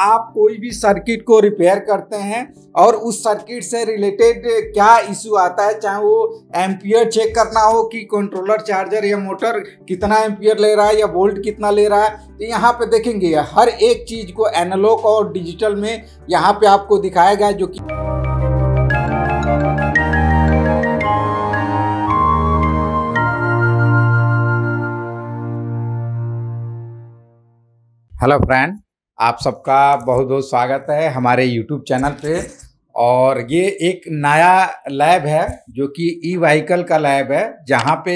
आप कोई भी सर्किट को रिपेयर करते हैं और उस सर्किट से रिलेटेड क्या इशू आता है चाहे वो एम्पियर चेक करना हो कि कंट्रोलर चार्जर या मोटर कितना एम्पियर ले रहा है या वोल्ट कितना ले रहा है तो यहाँ पे देखेंगे हर एक चीज़ को एनालॉग और डिजिटल में यहाँ पे आपको दिखाया गया जो कि हेलो फ्रेंड आप सबका बहुत बहुत स्वागत है हमारे YouTube चैनल पे और ये एक नया लैब है जो कि ई वहीकल का लैब है जहाँ पे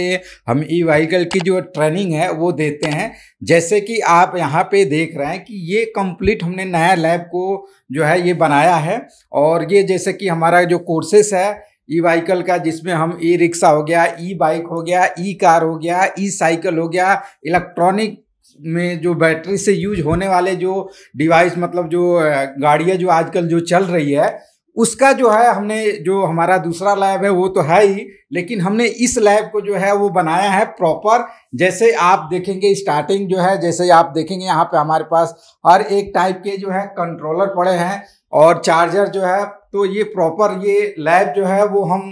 हम ई वहीकल की जो ट्रेनिंग है वो देते हैं जैसे कि आप यहाँ पे देख रहे हैं कि ये कंप्लीट हमने नया लैब को जो है ये बनाया है और ये जैसे कि हमारा जो कोर्सेस है ई वहीकल का जिसमें हम ई रिक्शा हो गया ई बाइक हो गया ई कार हो गया ई साइकिल हो गया इलेक्ट्रॉनिक में जो बैटरी से यूज होने वाले जो डिवाइस मतलब जो गाड़ियाँ जो आजकल जो चल रही है उसका जो है हमने जो हमारा दूसरा लैब है वो तो है ही लेकिन हमने इस लैब को जो है वो बनाया है प्रॉपर जैसे आप देखेंगे स्टार्टिंग जो है जैसे आप देखेंगे यहाँ पे हमारे पास हर एक टाइप के जो है कंट्रोलर पड़े हैं और चार्जर जो है तो ये प्रॉपर ये लैब जो है वो हम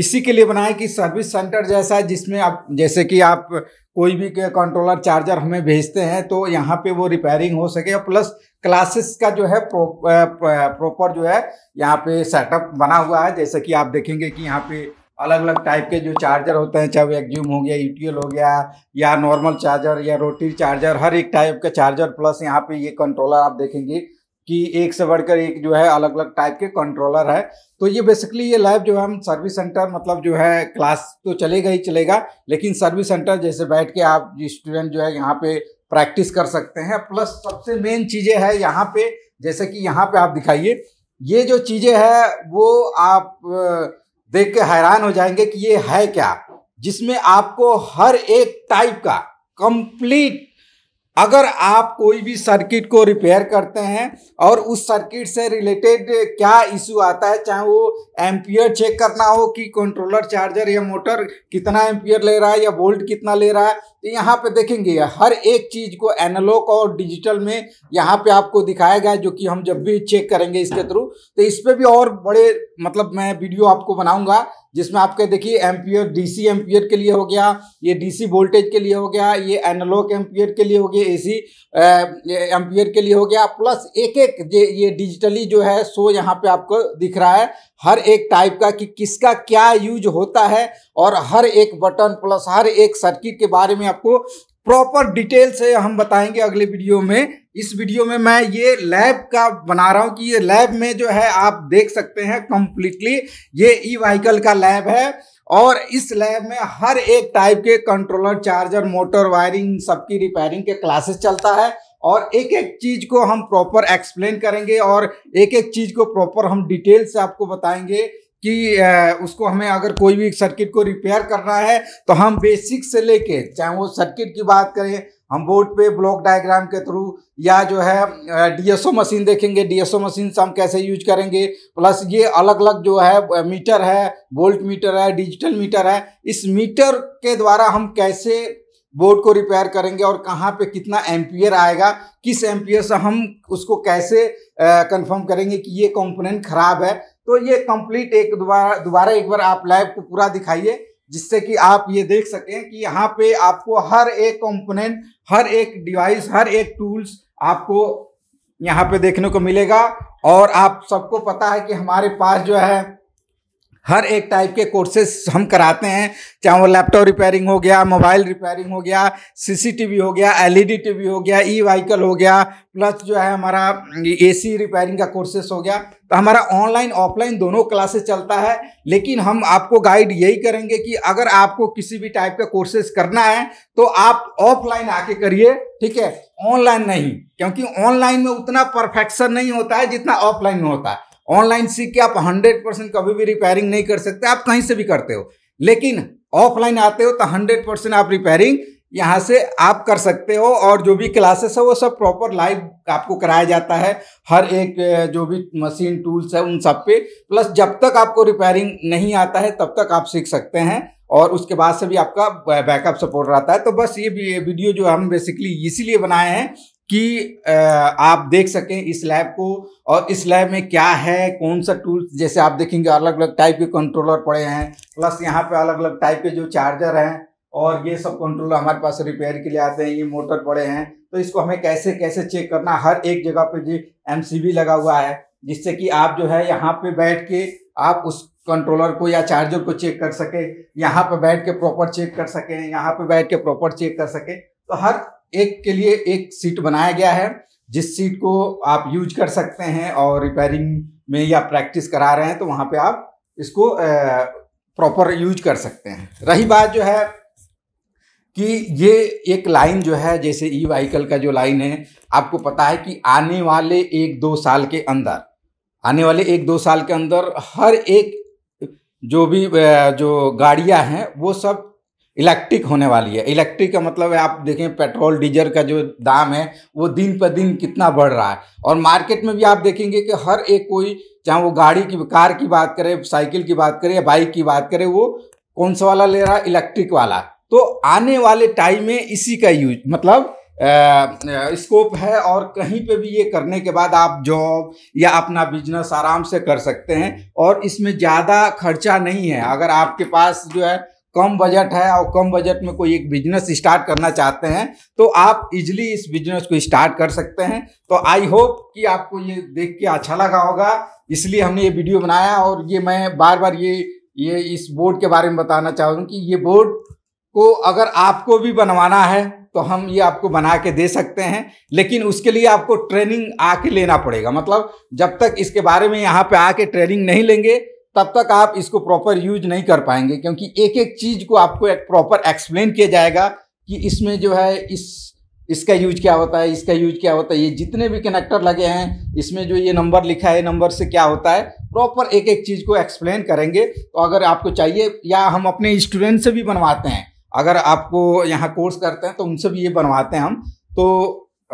इसी के लिए बनाए कि सर्विस सेंटर जैसा है जिसमें आप जैसे कि आप कोई भी कंट्रोलर चार्जर हमें भेजते हैं तो यहाँ पे वो रिपेयरिंग हो सके और प्लस क्लासेस का जो है प्रो, प्रॉपर जो है यहाँ पे सेटअप बना हुआ है जैसे कि आप देखेंगे कि यहाँ पे अलग अलग टाइप के जो चार्जर होते हैं चाहे वो एक्ज्यूम हो गया यूटीएल हो गया या नॉर्मल चार्जर या रोटी चार्जर हर एक टाइप का चार्जर प्लस यहाँ पे ये कंट्रोलर आप देखेंगे कि एक से बढ़कर एक जो है अलग अलग टाइप के कंट्रोलर है तो ये बेसिकली ये लैब जो है हम सर्विस सेंटर मतलब जो है क्लास तो चलेगा ही चलेगा लेकिन सर्विस सेंटर जैसे बैठ के आप स्टूडेंट जो है यहाँ पे प्रैक्टिस कर सकते हैं प्लस सबसे मेन चीज़ें है यहाँ पे जैसे कि यहाँ पे आप दिखाइए ये जो चीज़ें है वो आप देख के हैरान हो जाएंगे कि ये है क्या जिसमें आपको हर एक टाइप का कंप्लीट अगर आप कोई भी सर्किट को रिपेयर करते हैं और उस सर्किट से रिलेटेड क्या इशू आता है चाहे वो एम्पियर चेक करना हो कि कंट्रोलर चार्जर या मोटर कितना एम्पियर ले रहा है या वोल्ट कितना ले रहा है तो यहाँ पे देखेंगे हर एक चीज़ को एनालॉग और डिजिटल में यहाँ पे आपको दिखाया गया जो कि हम जब भी चेक करेंगे इसके थ्रू तो इस पर भी और बड़े मतलब मैं वीडियो आपको बनाऊँगा जिसमें आपके देखिए एम्पियर डीसी एम्पियर के लिए हो गया ये डीसी वोल्टेज के लिए हो गया ये एनालॉग एम्पियर के लिए हो गया एसी एम्पियर के लिए हो गया प्लस एक एक ये डिजिटली जो है सो यहाँ पे आपको दिख रहा है हर एक टाइप का कि किसका क्या यूज होता है और हर एक बटन प्लस हर एक सर्किट के बारे में आपको प्रॉपर डिटेल से हम बताएंगे अगले वीडियो में इस वीडियो में मैं ये लैब का बना रहा हूँ कि ये लैब में जो है आप देख सकते हैं कम्प्लीटली ये ई वहीकल का लैब है और इस लैब में हर एक टाइप के कंट्रोलर चार्जर मोटर वायरिंग सबकी रिपेयरिंग के क्लासेस चलता है और एक एक चीज को हम प्रॉपर एक्सप्लेन करेंगे और एक एक चीज को प्रॉपर हम डिटेल से आपको बताएंगे कि उसको हमें अगर कोई भी सर्किट को रिपेयर करना है तो हम बेसिक से लेके चाहे वो सर्किट की बात करें हम बोर्ड पे ब्लॉक डायग्राम के थ्रू या जो है डीएसओ मशीन देखेंगे डीएसओ मशीन से हम कैसे यूज करेंगे प्लस ये अलग अलग जो है मीटर है वोल्ट मीटर है डिजिटल मीटर है इस मीटर के द्वारा हम कैसे बोर्ड को रिपेयर करेंगे और कहाँ पे कितना एम्पियर आएगा किस एम्पियर से हम उसको कैसे कंफर्म करेंगे कि ये कंपोनेंट खराब है तो ये कंप्लीट एक दोबारा दोबारा एक बार आप लाइव को पूरा दिखाइए जिससे कि आप ये देख सकें कि यहाँ पे आपको हर एक कंपोनेंट हर एक डिवाइस हर एक टूल्स आपको यहाँ पे देखने को मिलेगा और आप सबको पता है कि हमारे पास जो है हर एक टाइप के कोर्सेस हम कराते हैं चाहे वो लैपटॉप रिपेयरिंग हो गया मोबाइल रिपेयरिंग हो गया सीसीटीवी हो गया एलईडी टीवी e हो गया ई व्हीकल हो गया प्लस जो है हमारा एसी हम्म, रिपेयरिंग का कोर्सेस हो गया तो हमारा ऑनलाइन ऑफलाइन दोनों क्लासेस चलता है लेकिन हम आपको गाइड यही करेंगे कि अगर आपको किसी भी टाइप का कोर्सेस करना है तो आप ऑफलाइन आके करिए ठीक है ऑनलाइन नहीं क्योंकि ऑनलाइन में उतना परफेक्शन नहीं होता है जितना ऑफलाइन में होता है ऑनलाइन सीख के आप हंड्रेड परसेंट कभी भी रिपेयरिंग नहीं कर सकते आप कहीं से भी करते हो लेकिन ऑफलाइन आते हो तो हंड्रेड परसेंट आप रिपेयरिंग यहाँ से आप कर सकते हो और जो भी क्लासेस है वो सब प्रॉपर लाइव आपको कराया जाता है हर एक जो भी मशीन टूल्स है उन सब पे प्लस जब तक आपको रिपेयरिंग नहीं आता है तब तक आप सीख सकते हैं और उसके बाद से भी आपका बैकअप सपोर्ट रहता है तो बस ये वीडियो जो हम बेसिकली इसीलिए बनाए हैं कि आप देख सकें इस लैब को और इस लैब में क्या है कौन सा टूल्स जैसे आप देखेंगे अलग अलग टाइप के कंट्रोलर पड़े हैं प्लस यहाँ पे अलग अलग टाइप के जो चार्जर हैं और ये सब कंट्रोलर हमारे पास रिपेयर के लिए आते हैं ये मोटर पड़े हैं तो इसको हमें कैसे कैसे चेक करना हर एक जगह पे जी एम लगा हुआ है जिससे कि आप जो है यहाँ पे बैठ के आप उस कंट्रोलर को या चार्जर को चेक कर सके यहाँ पे बैठ के प्रॉपर चेक कर सके यहाँ पे बैठ के प्रॉपर चेक कर सके तो हर एक के लिए एक सीट बनाया गया है जिस सीट को आप यूज कर सकते हैं और रिपेयरिंग में या प्रैक्टिस करा रहे हैं तो वहाँ पे आप इसको प्रॉपर यूज कर सकते हैं रही बात जो है कि ये एक लाइन जो है जैसे ई वहीकल का जो लाइन है आपको पता है कि आने वाले एक दो साल के अंदर आने वाले एक दो साल के अंदर हर एक जो भी जो गाड़ियां हैं वो सब इलेक्ट्रिक होने वाली है इलेक्ट्रिक का मतलब है आप देखें पेट्रोल डीजल का जो दाम है वो दिन पर दिन कितना बढ़ रहा है और मार्केट में भी आप देखेंगे कि हर एक कोई चाहे वो गाड़ी की कार की बात करे साइकिल की बात करे या बाइक की बात करे वो कौन सा वाला ले रहा है इलेक्ट्रिक वाला तो आने वाले टाइम में इसी का यूज मतलब स्कोप है और कहीं पे भी ये करने के बाद आप जॉब या अपना बिजनेस आराम से कर सकते हैं और इसमें ज़्यादा खर्चा नहीं है अगर आपके पास जो है कम बजट है और कम बजट में कोई एक बिजनेस स्टार्ट करना चाहते हैं तो आप इजिली इस बिजनेस को स्टार्ट कर सकते हैं तो आई होप कि आपको ये देख के अच्छा लगा होगा इसलिए हमने ये वीडियो बनाया और ये मैं बार बार ये ये इस बोर्ड के बारे में बताना चाहूँ कि ये बोर्ड को अगर आपको भी बनवाना है तो हम ये आपको बना के दे सकते हैं लेकिन उसके लिए आपको ट्रेनिंग आके लेना पड़ेगा मतलब जब तक इसके बारे में यहाँ पे आके ट्रेनिंग नहीं लेंगे तब तक आप इसको प्रॉपर यूज नहीं कर पाएंगे क्योंकि एक एक चीज को आपको एक प्रॉपर एक्सप्लेन किया जाएगा कि इसमें जो है इस इसका यूज क्या होता है इसका यूज क्या होता है ये जितने भी कनेक्टर लगे हैं इसमें जो ये नंबर लिखा है नंबर से क्या होता है प्रॉपर एक एक चीज़ को एक्सप्लेन करेंगे तो अगर आपको चाहिए या हम अपने स्टूडेंट से भी बनवाते हैं अगर आपको यहाँ कोर्स करते हैं तो उनसे भी ये बनवाते हैं हम तो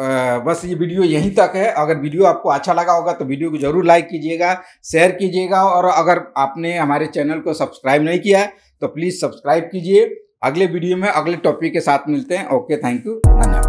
बस ये वीडियो यहीं तक है अगर वीडियो आपको अच्छा लगा होगा तो वीडियो को जरूर लाइक कीजिएगा शेयर कीजिएगा और अगर आपने हमारे चैनल को सब्सक्राइब नहीं किया है तो प्लीज़ सब्सक्राइब कीजिए अगले वीडियो में अगले टॉपिक के साथ मिलते हैं ओके थैंक यू धन्यवाद